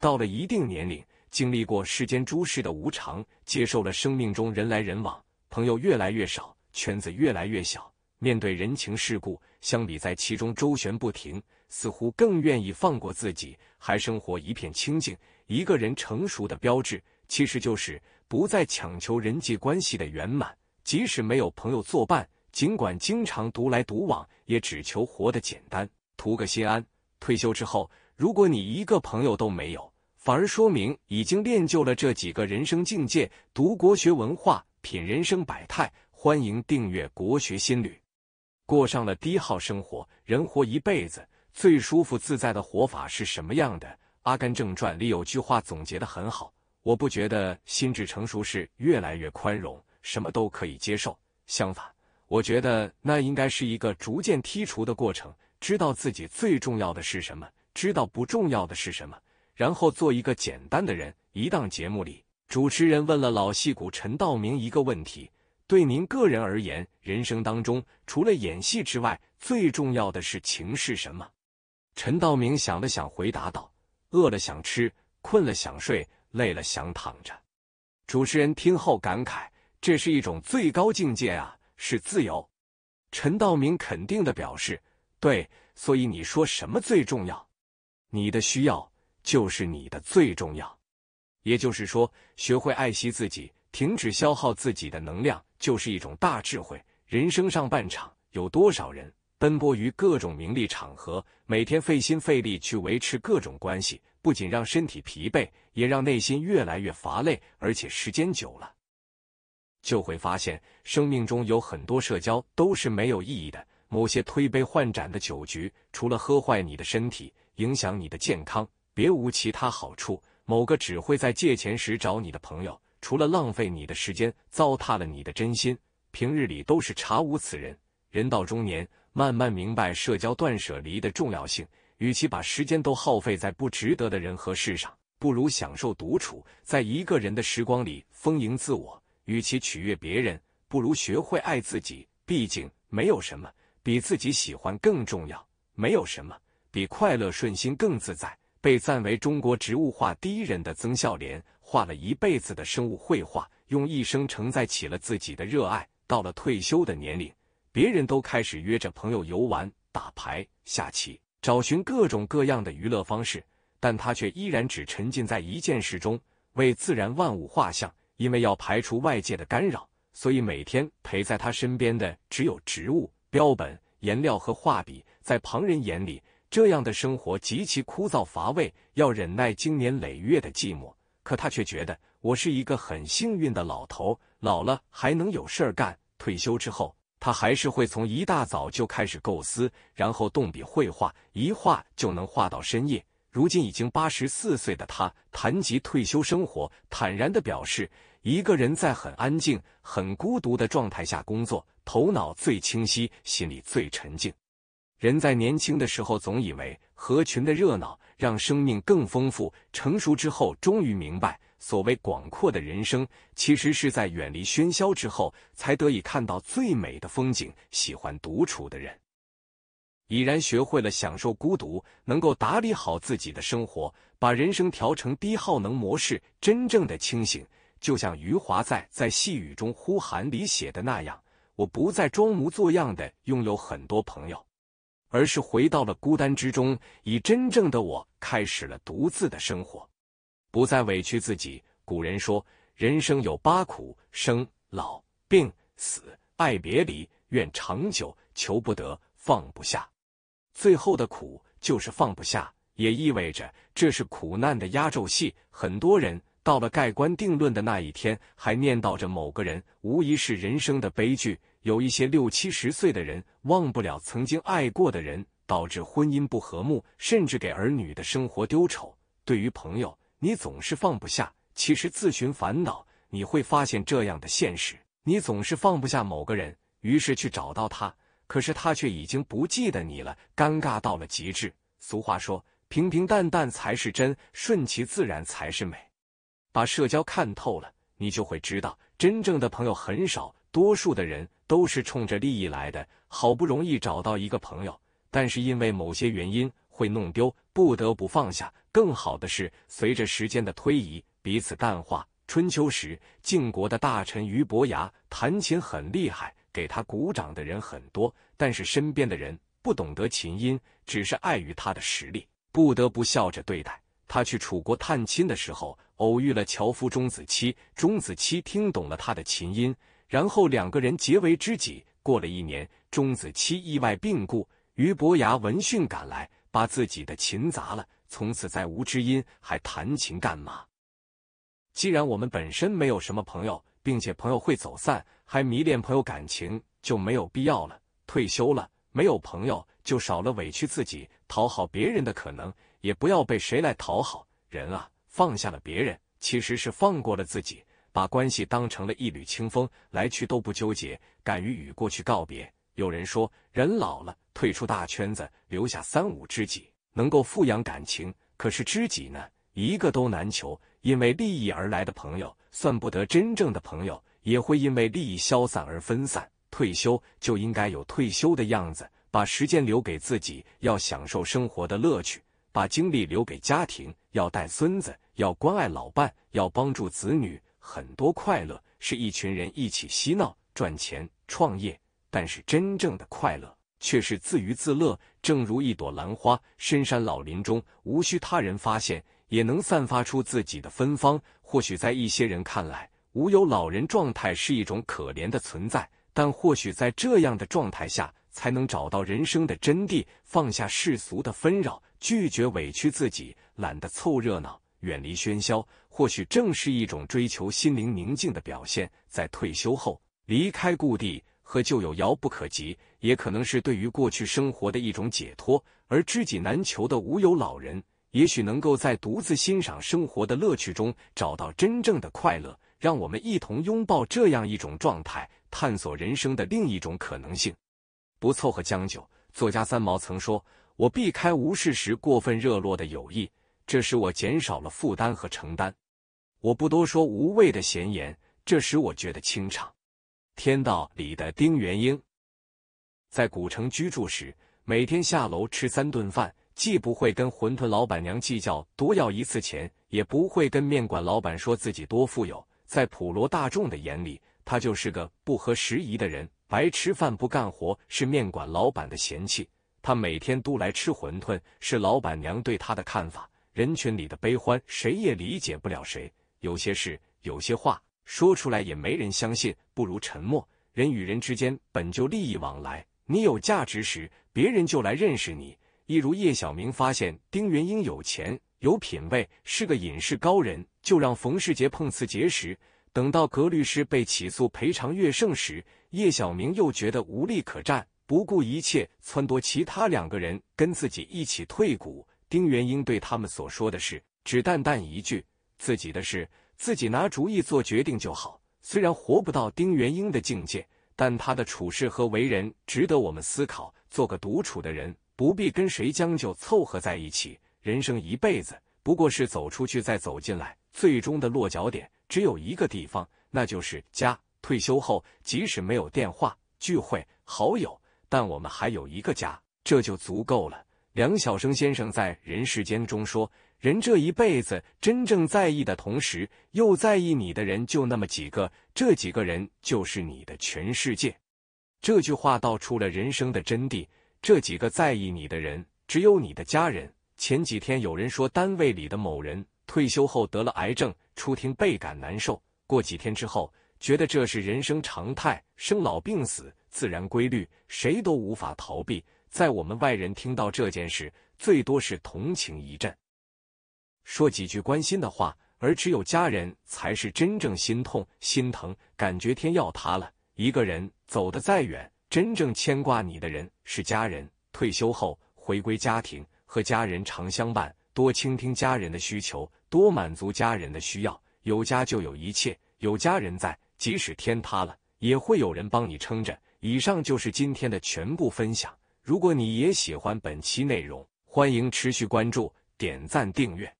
到了一定年龄，经历过世间诸事的无常，接受了生命中人来人往，朋友越来越少，圈子越来越小。面对人情世故，相比在其中周旋不停，似乎更愿意放过自己，还生活一片清静。一个人成熟的标志，其实就是不再强求人际关系的圆满，即使没有朋友作伴，尽管经常独来独往，也只求活得简单，图个心安。退休之后，如果你一个朋友都没有，反而说明已经练就了这几个人生境界。读国学文化，品人生百态。欢迎订阅《国学心旅》，过上了低耗生活。人活一辈子，最舒服自在的活法是什么样的？《阿甘正传》里有句话总结的很好。我不觉得心智成熟是越来越宽容，什么都可以接受。相反，我觉得那应该是一个逐渐剔除的过程。知道自己最重要的是什么，知道不重要的是什么。然后做一个简单的人。一档节目里，主持人问了老戏骨陈道明一个问题：“对您个人而言，人生当中除了演戏之外，最重要的是情是什么？”陈道明想了想，回答道：“饿了想吃，困了想睡，累了想躺着。”主持人听后感慨：“这是一种最高境界啊，是自由。”陈道明肯定的表示：“对，所以你说什么最重要？你的需要。”就是你的最重要，也就是说，学会爱惜自己，停止消耗自己的能量，就是一种大智慧。人生上半场，有多少人奔波于各种名利场合，每天费心费力去维持各种关系，不仅让身体疲惫，也让内心越来越乏累，而且时间久了，就会发现生命中有很多社交都是没有意义的。某些推杯换盏的酒局，除了喝坏你的身体，影响你的健康。别无其他好处。某个只会在借钱时找你的朋友，除了浪费你的时间，糟蹋了你的真心。平日里都是查无此人。人到中年，慢慢明白社交断舍离的重要性。与其把时间都耗费在不值得的人和事上，不如享受独处，在一个人的时光里丰盈自我。与其取悦别人，不如学会爱自己。毕竟，没有什么比自己喜欢更重要，没有什么比快乐顺心更自在。被赞为中国植物画第一人的曾孝濂，画了一辈子的生物绘画，用一生承载起了自己的热爱。到了退休的年龄，别人都开始约着朋友游玩、打牌、下棋，找寻各种各样的娱乐方式，但他却依然只沉浸在一件事中——为自然万物画像。因为要排除外界的干扰，所以每天陪在他身边的只有植物标本、颜料和画笔。在旁人眼里，这样的生活极其枯燥乏味，要忍耐经年累月的寂寞。可他却觉得我是一个很幸运的老头，老了还能有事儿干。退休之后，他还是会从一大早就开始构思，然后动笔绘画，一画就能画到深夜。如今已经八十四岁的他，谈及退休生活，坦然地表示，一个人在很安静、很孤独的状态下工作，头脑最清晰，心里最沉静。人在年轻的时候总以为合群的热闹让生命更丰富，成熟之后终于明白，所谓广阔的人生，其实是在远离喧嚣之后，才得以看到最美的风景。喜欢独处的人，已然学会了享受孤独，能够打理好自己的生活，把人生调成低耗能模式。真正的清醒，就像余华在《在细雨中呼喊》里写的那样：“我不再装模作样的拥有很多朋友。”而是回到了孤单之中，以真正的我开始了独自的生活，不再委屈自己。古人说，人生有八苦：生、老、病、死、爱别离、怨长久、求不得、放不下。最后的苦就是放不下，也意味着这是苦难的压轴戏。很多人到了盖棺定论的那一天，还念叨着某个人，无疑是人生的悲剧。有一些六七十岁的人忘不了曾经爱过的人，导致婚姻不和睦，甚至给儿女的生活丢丑。对于朋友，你总是放不下，其实自寻烦恼。你会发现这样的现实：你总是放不下某个人，于是去找到他，可是他却已经不记得你了，尴尬到了极致。俗话说：“平平淡淡才是真，顺其自然才是美。”把社交看透了，你就会知道，真正的朋友很少，多数的人。都是冲着利益来的，好不容易找到一个朋友，但是因为某些原因会弄丢，不得不放下。更好的是，随着时间的推移，彼此淡化。春秋时，晋国的大臣俞伯牙弹琴很厉害，给他鼓掌的人很多，但是身边的人不懂得琴音，只是碍于他的实力，不得不笑着对待。他去楚国探亲的时候，偶遇了樵夫钟子期，钟子期听懂了他的琴音。然后两个人结为知己。过了一年，钟子期意外病故，俞伯牙闻讯赶来，把自己的琴砸了，从此再无知音，还弹琴干嘛？既然我们本身没有什么朋友，并且朋友会走散，还迷恋朋友感情就没有必要了。退休了，没有朋友，就少了委屈自己、讨好别人的可能，也不要被谁来讨好。人啊，放下了别人，其实是放过了自己。把关系当成了一缕清风，来去都不纠结，敢于与过去告别。有人说，人老了退出大圈子，留下三五知己，能够富养感情。可是知己呢，一个都难求。因为利益而来的朋友，算不得真正的朋友，也会因为利益消散而分散。退休就应该有退休的样子，把时间留给自己，要享受生活的乐趣；把精力留给家庭，要带孙子，要关爱老伴，要帮助子女。很多快乐是一群人一起嬉闹、赚钱、创业，但是真正的快乐却是自娱自乐。正如一朵兰花，深山老林中无需他人发现，也能散发出自己的芬芳。或许在一些人看来，无有老人状态是一种可怜的存在，但或许在这样的状态下，才能找到人生的真谛，放下世俗的纷扰，拒绝委屈自己，懒得凑热闹。远离喧嚣，或许正是一种追求心灵宁静的表现。在退休后，离开故地和旧友遥不可及，也可能是对于过去生活的一种解脱。而知己难求的无有老人，也许能够在独自欣赏生活的乐趣中找到真正的快乐。让我们一同拥抱这样一种状态，探索人生的另一种可能性。不凑合将就。作家三毛曾说：“我避开无事时过分热络的友谊。”这使我减少了负担和承担，我不多说无谓的闲言，这使我觉得清畅。天道里的丁元英，在古城居住时，每天下楼吃三顿饭，既不会跟馄饨老板娘计较多要一次钱，也不会跟面馆老板说自己多富有。在普罗大众的眼里，他就是个不合时宜的人，白吃饭不干活是面馆老板的嫌弃，他每天都来吃馄饨是老板娘对他的看法。人群里的悲欢，谁也理解不了谁。有些事，有些话说出来也没人相信，不如沉默。人与人之间本就利益往来，你有价值时，别人就来认识你。一如叶小明发现丁元英有钱、有品位，是个隐士高人，就让冯世杰碰瓷结识。等到格律师被起诉赔偿乐盛时，叶小明又觉得无利可战，不顾一切撺掇其他两个人跟自己一起退股。丁元英对他们所说的事，只淡淡一句：“自己的事，自己拿主意做决定就好。”虽然活不到丁元英的境界，但他的处事和为人值得我们思考。做个独处的人，不必跟谁将就凑合在一起。人生一辈子不过是走出去再走进来，最终的落脚点只有一个地方，那就是家。退休后，即使没有电话、聚会、好友，但我们还有一个家，这就足够了。梁晓声先生在《人世间》中说：“人这一辈子真正在意的同时，又在意你的人就那么几个，这几个人就是你的全世界。”这句话道出了人生的真谛。这几个在意你的人，只有你的家人。前几天有人说，单位里的某人退休后得了癌症，初听倍感难受，过几天之后觉得这是人生常态，生老病死。自然规律，谁都无法逃避。在我们外人听到这件事，最多是同情一阵，说几句关心的话；而只有家人才是真正心痛、心疼，感觉天要塌了。一个人走得再远，真正牵挂你的人是家人。退休后回归家庭，和家人常相伴，多倾听家人的需求，多满足家人的需要。有家就有一切，有家人在，即使天塌了，也会有人帮你撑着。以上就是今天的全部分享。如果你也喜欢本期内容，欢迎持续关注、点赞、订阅。